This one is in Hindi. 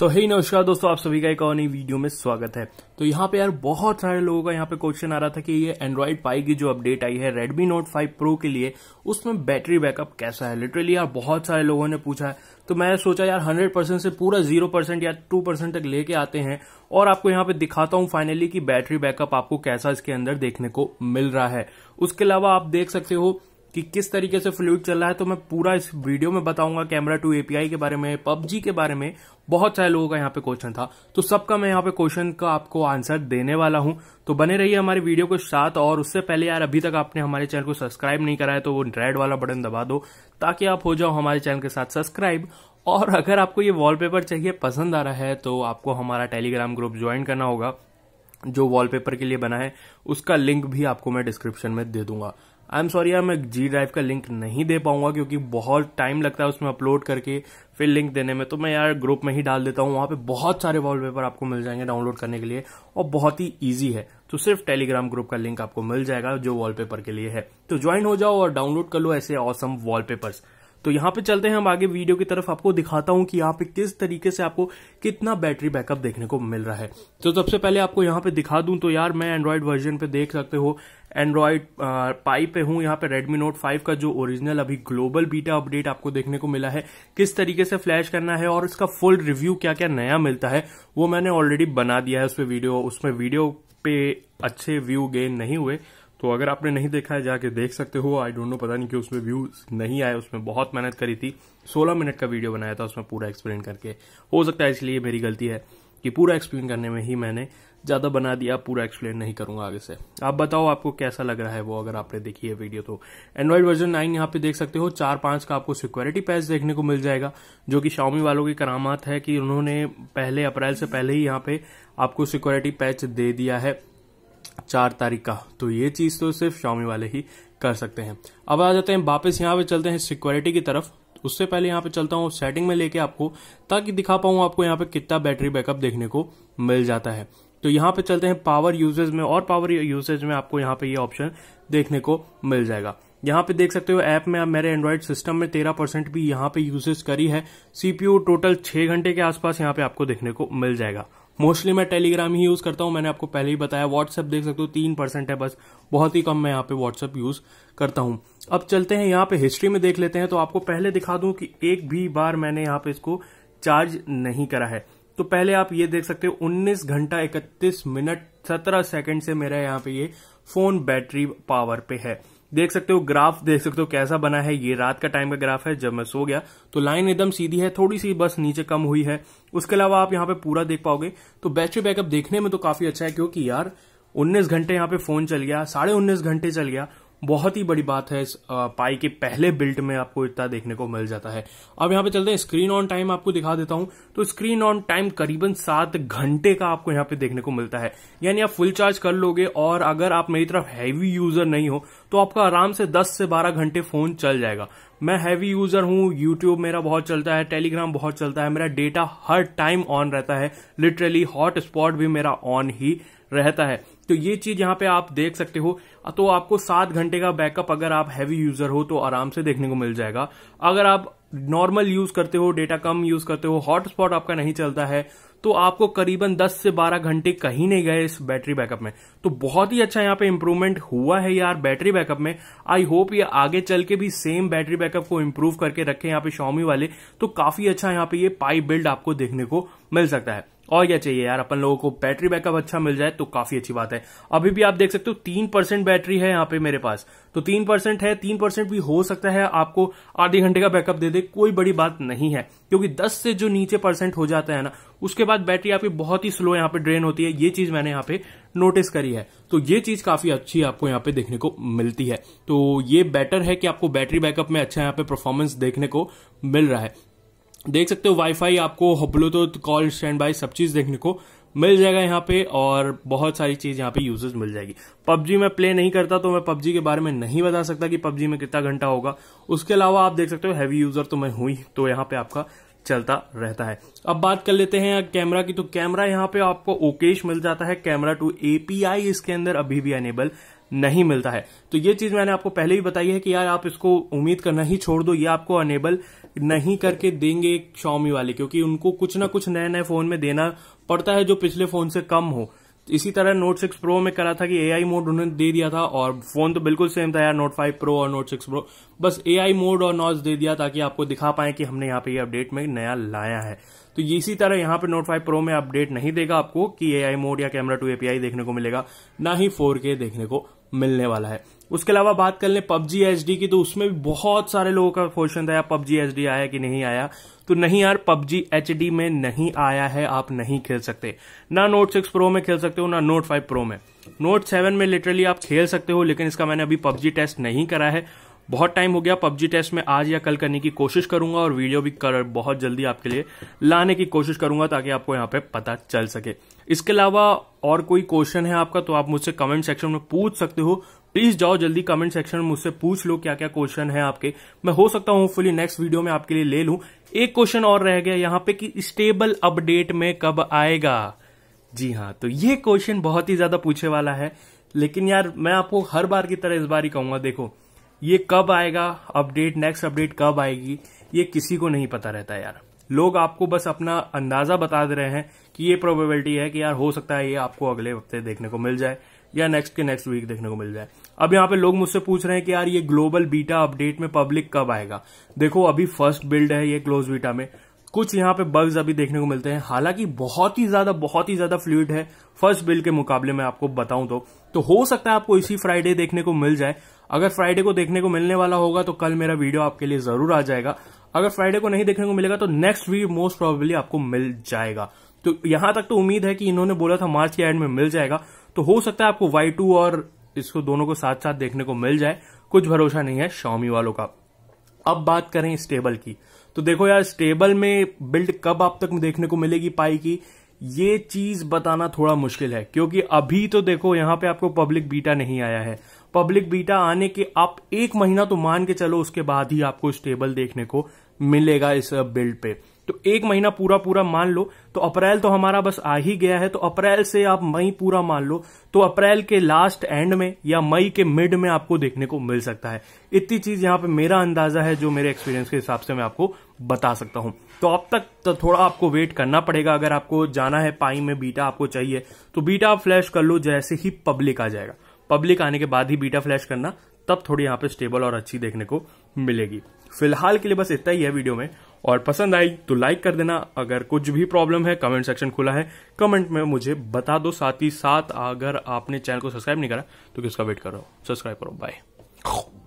सो so, ही hey, नमस्कार दोस्तों आप सभी का एक और नई वीडियो में स्वागत है तो यहाँ पे यार बहुत सारे लोगों का यहाँ पे क्वेश्चन आ रहा था कि ये एंड्रॉइड पाई की जो अपडेट आई है रेडमी नोट 5 प्रो के लिए उसमें बैटरी बैकअप कैसा है लिटरली यार बहुत सारे लोगों ने पूछा है तो मैंने सोचा यार हंड्रेड परसेंट से पूरा जीरो परसेंट या टू परसेंट तक लेके आते हैं और आपको यहाँ पे दिखाता हूँ फाइनली कि बैटरी बैकअप आपको कैसा इसके अंदर देखने को मिल रहा है उसके अलावा आप देख सकते हो कि किस तरीके से फ्लूड चल रहा है तो मैं पूरा इस वीडियो में बताऊंगा कैमरा टू एपीआई के बारे में पबजी के बारे में बहुत सारे लोगों का यहाँ पे क्वेश्चन था तो सबका मैं यहाँ पे क्वेश्चन का आपको आंसर देने वाला हूँ तो बने रहिए हमारे वीडियो के साथ और उससे पहले यार अभी तक आपने हमारे चैनल को सब्सक्राइब नहीं कराया तो वो रेड वाला बटन दबा दो ताकि आप हो जाओ हमारे चैनल के साथ सब्सक्राइब और अगर आपको ये वॉलपेपर चाहिए पसंद आ रहा है तो आपको हमारा टेलीग्राम ग्रुप ज्वाइन करना होगा जो वॉलपेपर के लिए बना है उसका लिंक भी आपको मैं डिस्क्रिप्शन में दे दूंगा आई एम सॉरी यार मैं जी ड्राइव का लिंक नहीं दे पाऊंगा क्योंकि बहुत टाइम लगता है उसमें अपलोड करके फिर लिंक देने में तो मैं यार ग्रुप में ही डाल देता हूँ वहां पे बहुत सारे वॉलपेपर आपको मिल जाएंगे डाउनलोड करने के लिए और बहुत ही ईजी है तो सिर्फ टेलीग्राम ग्रुप का लिंक आपको मिल जाएगा जो वॉलपेपर के लिए है तो ज्वाइन हो जाओ और डाउनलोड कर लो ऐसे ऑसम वॉलपेपर्स तो यहां पे चलते हैं हम आगे वीडियो की तरफ आपको दिखाता हूं कि यहाँ पे किस तरीके से आपको कितना बैटरी बैकअप देखने को मिल रहा है तो सबसे पहले आपको यहां पे दिखा दूं तो यार मैं एंड्रॉयड वर्जन पे देख सकते हो एंड्रॉयड पाई पे हूं यहाँ पे रेडमी नोट 5 का जो ओरिजिनल अभी ग्लोबल बीटा अपडेट आपको देखने को मिला है किस तरीके से फ्लैश करना है और इसका फुल रिव्यू क्या क्या नया मिलता है वो मैंने ऑलरेडी बना दिया है उसमें वीडियो उसमें वीडियो पे अच्छे व्यू गेन नहीं हुए तो अगर आपने नहीं देखा है जाके देख सकते हो आई डोंट नो पता नहीं कि उसमें व्यूज नहीं आए उसमें बहुत मेहनत करी थी 16 मिनट का वीडियो बनाया था उसमें पूरा एक्सप्लेन करके हो सकता है इसलिए मेरी गलती है कि पूरा एक्सप्लेन करने में ही मैंने ज़्यादा बना दिया पूरा एक्सप्लेन नहीं करूंगा आगे से आप बताओ आपको कैसा लग रहा है वो अगर आपने देखी है वीडियो तो एंड्रॉइड वर्जन नाइन यहाँ पे देख सकते हो चार पांच का आपको सिक्योरिटी पैच देखने को मिल जाएगा जो कि शाओमी वालों की करामात है कि उन्होंने पहले अप्रैल से पहले ही यहाँ पे आपको सिक्योरिटी पैच दे दिया है चार तारीख का तो ये चीज़ तो सिर्फ शॉमी वाले ही कर सकते हैं अब आ जाते हैं वापस यहाँ पे चलते हैं सिक्योरिटी की तरफ उससे पहले यहाँ पे चलता हूँ सेटिंग में लेके आपको ताकि दिखा पाऊँ आपको यहाँ पे कितना बैटरी बैकअप देखने को मिल जाता है तो यहाँ पे चलते हैं पावर यूजेज में और पावर यूजेज में आपको यहाँ पे ये यह ऑप्शन देखने को मिल जाएगा यहाँ पे देख सकते हो ऐप में आप मेरे एंड्रॉइड सिस्टम में तेरह परसेंट भी यहाँ पे यूजेज करी है सीपीयू टोटल छह घंटे के आसपास यहाँ पे आपको देखने को मिल जाएगा मोस्टली मैं टेलीग्राम ही यूज़ करता हूँ मैंने आपको पहले ही बताया व्हाट्सएप देख सकते हो तीन परसेंट है बस बहुत ही कम मैं यहाँ पे व्हाट्सएप यूज़ करता हूँ अब चलते हैं यहाँ पे हिस्ट्री में देख लेते हैं तो आपको पहले दिखा दूं कि एक भी बार मैंने यहाँ पे इसको चार्ज नहीं करा है तो पहले आप ये देख सकते हो उन्नीस घंटा इकतीस मिनट सत्रह सेकेंड से मेरा यहाँ पे ये फोन बैटरी पावर पे है देख सकते हो ग्राफ देख सकते हो कैसा बना है ये रात का टाइम का ग्राफ है जब मैं सो गया तो लाइन एकदम सीधी है थोड़ी सी बस नीचे कम हुई है उसके अलावा आप यहाँ पे पूरा देख पाओगे तो बैटरी बैकअप देखने में तो काफी अच्छा है क्योंकि यार 19 घंटे यहाँ पे फोन चल गया साढ़े उन्नीस घंटे चल गया बहुत ही बड़ी बात है इस पाई के पहले बिल्ट में आपको इतना देखने को मिल जाता है अब यहाँ पे चलते हैं स्क्रीन ऑन टाइम आपको दिखा देता हूं तो स्क्रीन ऑन टाइम करीबन सात घंटे का आपको यहाँ पे देखने को मिलता है यानी आप फुल चार्ज कर लोगे और अगर आप मेरी तरफ हैवी यूजर नहीं हो तो आपका आराम से दस से बारह घंटे फोन चल जाएगा मैं हैवी यूजर हूं यूट्यूब मेरा बहुत चलता है टेलीग्राम बहुत चलता है मेरा डेटा हर टाइम ऑन रहता है लिटरली हॉटस्पॉट भी मेरा ऑन ही रहता है तो ये चीज यहाँ पे आप देख सकते हो तो आपको सात घंटे का बैकअप अगर आप हैवी यूजर हो तो आराम से देखने को मिल जाएगा अगर आप नॉर्मल यूज करते हो डेटा कम यूज करते हो हॉटस्पॉट आपका नहीं चलता है तो आपको करीबन 10 से 12 घंटे कहीं नहीं गए इस बैटरी बैकअप में तो बहुत ही अच्छा यहाँ पे इम्प्रूवमेंट हुआ है यार बैटरी बैकअप में आई होप ये आगे चल के भी सेम बैटरी बैकअप को इम्प्रूव करके रखे यहाँ पे शॉमी वाले तो काफी अच्छा यहाँ पे ये पाइप बिल्ड आपको देखने को मिल सकता है और क्या चाहिए यार अपन लोगों को बैटरी बैकअप अच्छा मिल जाए तो काफी अच्छी बात है अभी भी आप देख सकते हो तीन परसेंट बैटरी है यहाँ पे मेरे पास तो तीन परसेंट है तीन परसेंट भी हो सकता है आपको आधे घंटे का बैकअप दे दे कोई बड़ी बात नहीं है क्योंकि दस से जो नीचे परसेंट हो जाता है ना उसके बाद बैटरी आपकी बहुत ही स्लो यहाँ पे ड्रेन होती है ये चीज मैंने यहाँ पे नोटिस करी है तो ये चीज काफी अच्छी आपको यहाँ पे देखने को मिलती है तो ये बेटर है कि आपको बैटरी बैकअप में अच्छा यहाँ पे परफॉर्मेंस देखने को मिल रहा है देख सकते हो वाईफाई आपको ब्लूटूथ कॉल स्टैंड बाय सब चीज देखने को मिल जाएगा यहाँ पे और बहुत सारी चीज यहाँ पे यूजर्स मिल जाएगी पबजी में प्ले नहीं करता तो मैं पबजी के बारे में नहीं बता सकता कि पबजी में कितना घंटा होगा उसके अलावा आप देख सकते हो हैवी यूजर तो मैं हुई तो यहाँ पे आपका चलता रहता है अब बात कर लेते हैं कैमरा की तो कैमरा यहाँ पे आपको ओकेश मिल जाता है कैमरा टू एपीआई इसके अंदर अभी भी अनेबल नहीं मिलता है तो ये चीज मैंने आपको पहले भी बताई है कि यार आप इसको उम्मीद करना ही छोड़ दो ये आपको अनेबल नहीं करके देंगे शॉमी वाले क्योंकि उनको कुछ ना कुछ नए नए फोन में देना पड़ता है जो पिछले फोन से कम हो इसी तरह नोट सिक्स प्रो में करा था कि आई मोड उन्होंने दे दिया था और फोन तो बिल्कुल सेम था यार नोट फाइव प्रो और नोट सिक्स प्रो बस आई मोड और नॉट दे दिया ताकि आपको दिखा पाए कि हमने यहाँ पे ये अपडेट में नया लाया है तो इसी तरह यहाँ पे नोट फाइव प्रो में अपडेट नहीं देगा आपको कि आई मोड या कैमरा टू एपीआई देखने को मिलेगा ना ही फोर देखने को मिलने वाला है उसके अलावा बात कर लें पबजी एच की तो उसमें भी बहुत सारे लोगों का क्वेश्चन था पबजी एच आया कि नहीं आया तो नहीं यार पबजी एच में नहीं आया है आप नहीं खेल सकते ना नोट सिक्स प्रो में खेल सकते हो ना नोट फाइव प्रो में नोट सेवन में लिटरली आप खेल सकते हो लेकिन इसका मैंने अभी पबजी टेस्ट नहीं करा है बहुत टाइम हो गया पबजी टेस्ट में आज या कल करने की कोशिश करूंगा और वीडियो भी कर बहुत जल्दी आपके लिए लाने की कोशिश करूंगा ताकि आपको यहाँ पे पता चल सके इसके अलावा और कोई क्वेश्चन है आपका तो आप मुझसे कमेंट सेक्शन में पूछ सकते हो प्लीज जाओ जल्दी कमेंट सेक्शन में मुझसे पूछ लो क्या क्या क्वेश्चन है आपके मैं हो सकता हूं फुली नेक्स्ट वीडियो में आपके लिए ले लू एक क्वेश्चन और रह गया यहाँ पे कि स्टेबल अपडेट में कब आएगा जी हाँ तो ये क्वेश्चन बहुत ही ज्यादा पूछे वाला है लेकिन यार मैं आपको हर बार की तरह इस बार ही कहूंगा देखो ये कब आएगा अपडेट नेक्स्ट अपडेट कब आएगी ये किसी को नहीं पता रहता यार लोग आपको बस अपना अंदाजा बता दे रहे हैं कि ये प्रोबेबिलिटी है कि यार हो सकता है ये आपको अगले हफ्ते देखने को मिल जाए या नेक्स्ट के नेक्स्ट वीक देखने को मिल जाए अब यहाँ पे लोग मुझसे पूछ रहे हैं कि यार ये ग्लोबल बीटा अपडेट में पब्लिक कब आएगा देखो अभी फर्स्ट बिल्ड है ये क्लोज बीटा में कुछ यहाँ पे बग्स अभी देखने को मिलते हैं हालांकि बहुत ही ज्यादा बहुत ही ज्यादा फ्लूड है फर्स्ट बिल्ड के मुकाबले में आपको बताऊं तो तो हो सकता है आपको इसी फ्राइडे देखने को मिल जाए अगर फ्राइडे को देखने को मिलने वाला होगा तो कल मेरा वीडियो आपके लिए जरूर आ जाएगा अगर फ्राइडे को नहीं देखने को मिलेगा तो नेक्स्ट वीक मोस्ट प्रोबेबली आपको मिल जाएगा तो यहां तक तो उम्मीद है कि इन्होंने बोला था मार्च के एंड में मिल जाएगा तो हो सकता है आपको वाई टू और इसको दोनों को साथ साथ देखने को मिल जाए कुछ भरोसा नहीं है शॉमी वालों का अब बात करें स्टेबल की तो देखो यार स्टेबल में बिल्ड कब आप तक देखने को मिलेगी पाई की ये चीज बताना थोड़ा मुश्किल है क्योंकि अभी तो देखो यहां पे आपको पब्लिक बीटा नहीं आया है पब्लिक बीटा आने के आप एक महीना तो मान के चलो उसके बाद ही आपको स्टेबल देखने को मिलेगा इस बिल्ड पे तो एक महीना पूरा पूरा मान लो तो अप्रैल तो हमारा बस आ ही गया है तो अप्रैल से आप मई पूरा मान लो तो अप्रैल के लास्ट एंड में या मई के मिड में आपको देखने को मिल सकता है इतनी चीज यहां पे मेरा अंदाजा है जो मेरे एक्सपीरियंस के हिसाब से मैं आपको बता सकता हूं तो अब तक तो थोड़ा आपको वेट करना पड़ेगा अगर आपको जाना है पाई में बीटा आपको चाहिए तो बीटा आप फ्लैश कर लो जैसे ही पब्लिक आ जाएगा पब्लिक आने के बाद ही बीटा फ्लैश करना तब थोड़ी यहाँ पे स्टेबल और अच्छी देखने को मिलेगी फिलहाल के लिए बस इतना ही है वीडियो में और पसंद आई तो लाइक कर देना अगर कुछ भी प्रॉब्लम है कमेंट सेक्शन खुला है कमेंट में मुझे बता दो साथ ही साथ अगर आपने चैनल को सब्सक्राइब नहीं करा तो किसका वेट कर रहा सब्सक्राइब करो बाय